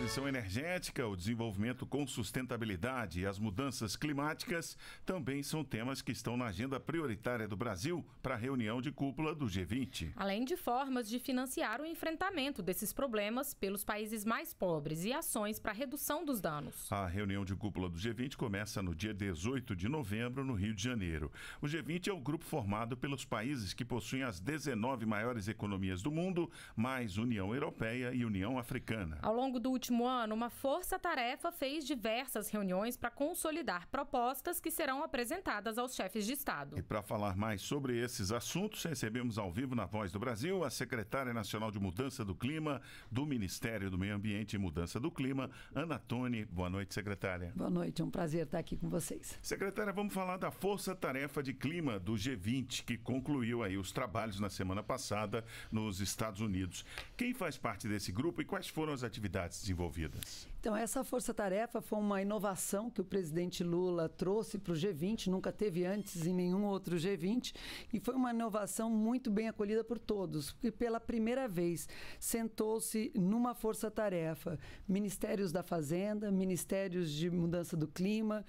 transição energética, o desenvolvimento com sustentabilidade e as mudanças climáticas também são temas que estão na agenda prioritária do Brasil para a reunião de cúpula do G20. Além de formas de financiar o enfrentamento desses problemas pelos países mais pobres e ações para redução dos danos. A reunião de cúpula do G20 começa no dia 18 de novembro, no Rio de Janeiro. O G20 é o grupo formado pelos países que possuem as 19 maiores economias do mundo, mais União Europeia e União Africana. Ao longo do último último ano, uma força-tarefa fez diversas reuniões para consolidar propostas que serão apresentadas aos chefes de Estado. E para falar mais sobre esses assuntos, recebemos ao vivo na Voz do Brasil a secretária nacional de Mudança do Clima do Ministério do Meio Ambiente e Mudança do Clima, Ana Tone. Boa noite, secretária. Boa noite, é um prazer estar aqui com vocês. Secretária, vamos falar da força-tarefa de clima do G20 que concluiu aí os trabalhos na semana passada nos Estados Unidos. Quem faz parte desse grupo e quais foram as atividades desenvolvidas? envolvidas? Então, essa força-tarefa foi uma inovação que o presidente Lula trouxe para o G20, nunca teve antes em nenhum outro G20, e foi uma inovação muito bem acolhida por todos, porque pela primeira vez sentou-se numa força-tarefa ministérios da Fazenda, ministérios de mudança do clima,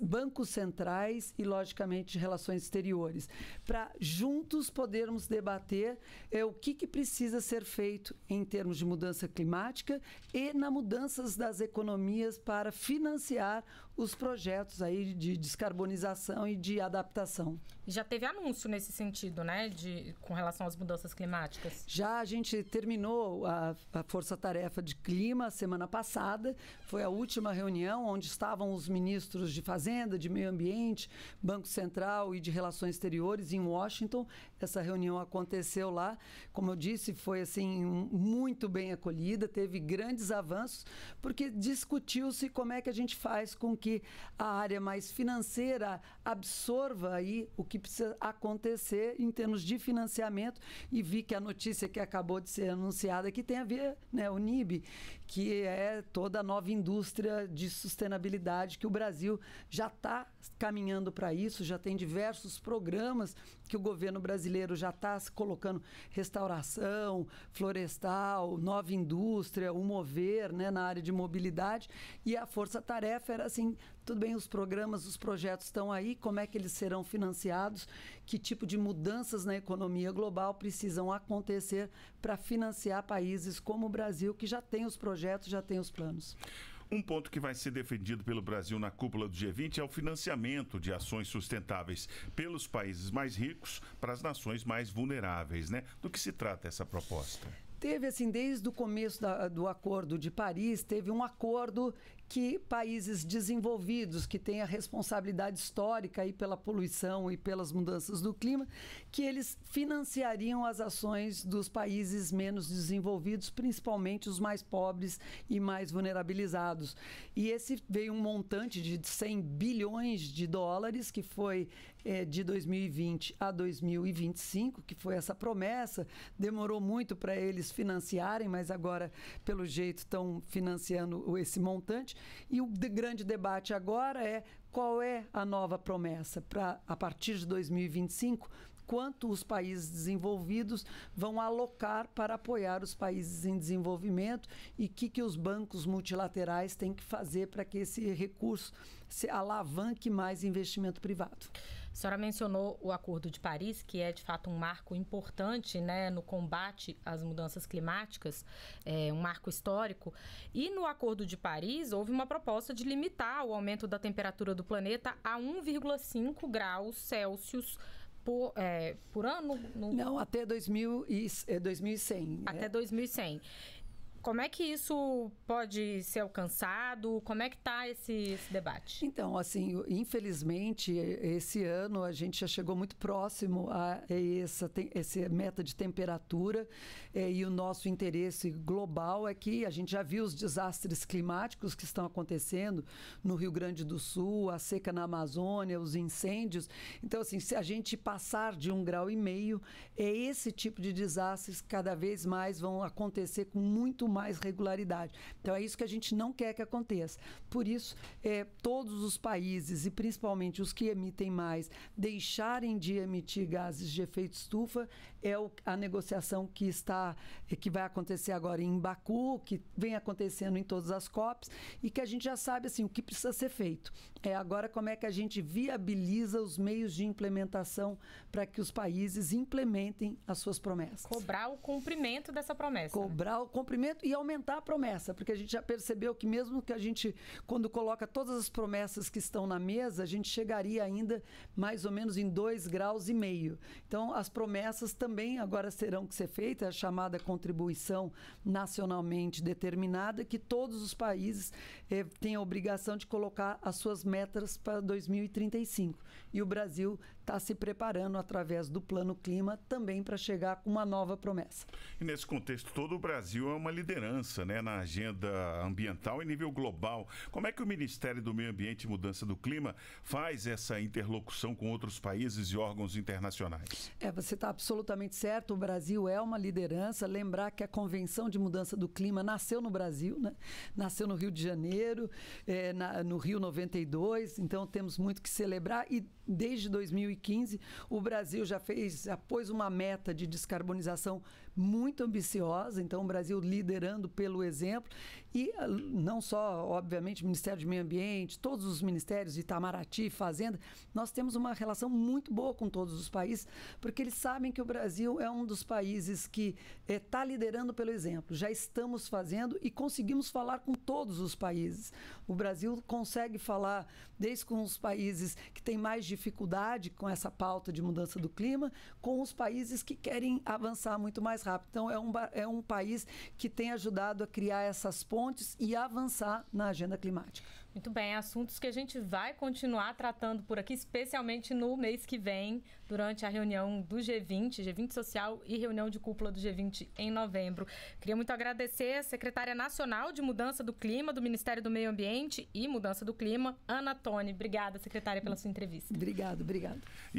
bancos centrais e, logicamente, relações exteriores, para juntos podermos debater é, o que, que precisa ser feito em termos de mudança climática e na mudanças das economias para financiar os projetos aí de descarbonização e de adaptação. Já teve anúncio nesse sentido, né, de, com relação às mudanças climáticas? Já a gente terminou a, a força-tarefa de clima semana passada, foi a última reunião onde estavam os ministros de Fazenda, de Meio Ambiente, Banco Central e de Relações Exteriores em Washington. Essa reunião aconteceu lá, como eu disse, foi assim muito bem acolhida, teve grandes avanços, porque discutiu-se como é que a gente faz com que a área mais financeira absorva aí o que precisa acontecer em termos de financiamento e vi que a notícia que acabou de ser anunciada que tem a ver, né, o NIB, que é toda a nova indústria de sustentabilidade que o Brasil já está caminhando para isso, já tem diversos programas que o governo brasileiro já está colocando restauração, florestal, nova indústria, o mover, né, na área de mobilidade. E a força-tarefa era assim: tudo bem, os programas, os projetos estão aí, como é que eles serão financiados, que tipo de mudanças na economia global precisam acontecer para financiar países como o Brasil, que já tem os projetos, já tem os planos. Um ponto que vai ser defendido pelo Brasil na cúpula do G20 é o financiamento de ações sustentáveis pelos países mais ricos para as nações mais vulneráveis, né? Do que se trata essa proposta? Teve, assim, desde o começo da, do acordo de Paris, teve um acordo que países desenvolvidos, que têm a responsabilidade histórica aí pela poluição e pelas mudanças do clima, que eles financiariam as ações dos países menos desenvolvidos, principalmente os mais pobres e mais vulnerabilizados. E esse veio um montante de 100 bilhões de dólares, que foi é, de 2020 a 2025, que foi essa promessa. Demorou muito para eles financiarem, mas agora, pelo jeito, estão financiando esse montante. E o de grande debate agora é qual é a nova promessa para, a partir de 2025, quanto os países desenvolvidos vão alocar para apoiar os países em desenvolvimento e o que, que os bancos multilaterais têm que fazer para que esse recurso se alavanque mais investimento privado. A senhora mencionou o Acordo de Paris, que é de fato um marco importante né, no combate às mudanças climáticas, é, um marco histórico. E no Acordo de Paris houve uma proposta de limitar o aumento da temperatura do planeta a 1,5 graus Celsius por, é, por ano? No... Não, até 2000 e, 2100. É, até é. Né? 2100. Como é que isso pode ser alcançado? Como é que está esse, esse, debate? Então, assim, infelizmente, esse ano a gente já chegou muito próximo a essa, essa meta de temperatura é, e o nosso interesse global é que a gente já viu os desastres climáticos que estão acontecendo no Rio Grande do Sul, a seca na Amazônia, os incêndios. Então, assim, se a gente passar de um grau e meio, é esse tipo de desastres que cada vez mais vão acontecer com muito mais regularidade. Então é isso que a gente não quer que aconteça. Por isso, é, todos os países, e principalmente os que emitem mais, deixarem de emitir gases de efeito estufa é o, a negociação que está é, que vai acontecer agora em Baku, que vem acontecendo em todas as COPs e que a gente já sabe assim o que precisa ser feito. É agora como é que a gente viabiliza os meios de implementação para que os países implementem as suas promessas. Cobrar o cumprimento dessa promessa. Né? Cobrar né? o cumprimento e aumentar a promessa, porque a gente já percebeu que mesmo que a gente, quando coloca todas as promessas que estão na mesa, a gente chegaria ainda mais ou menos em 2 graus e meio. Então, as promessas também agora serão que ser feitas, é a chamada contribuição nacionalmente determinada, que todos os países eh, têm a obrigação de colocar as suas metas para 2035. E o Brasil está se preparando através do Plano Clima também para chegar com uma nova promessa. E nesse contexto todo, o Brasil é uma liderança liderança né, na agenda ambiental em nível global. Como é que o Ministério do Meio Ambiente e Mudança do Clima faz essa interlocução com outros países e órgãos internacionais? É, você está absolutamente certo. O Brasil é uma liderança. Lembrar que a Convenção de Mudança do Clima nasceu no Brasil, né? nasceu no Rio de Janeiro, é, na, no Rio 92. Então temos muito que celebrar e desde 2015, o Brasil já fez, já pôs uma meta de descarbonização muito ambiciosa, então o Brasil liderando pelo exemplo, e ah, não só, obviamente, o Ministério do Meio Ambiente, todos os ministérios, Itamaraty, Fazenda, nós temos uma relação muito boa com todos os países, porque eles sabem que o Brasil é um dos países que está eh, é, liderando pelo exemplo. Já estamos fazendo e conseguimos falar com todos os países. O Brasil consegue falar desde com os países que têm mais de dificuldade com essa pauta de mudança do clima com os países que querem avançar muito mais rápido. Então, é um, é um país que tem ajudado a criar essas pontes e avançar na agenda climática. Muito bem, assuntos que a gente vai continuar tratando por aqui, especialmente no mês que vem, durante a reunião do G20, G20 Social e reunião de cúpula do G20 em novembro. Queria muito agradecer a secretária nacional de Mudança do Clima do Ministério do Meio Ambiente e Mudança do Clima, Ana Toni. Obrigada, secretária, pela sua entrevista. Obrigado, obrigado. E...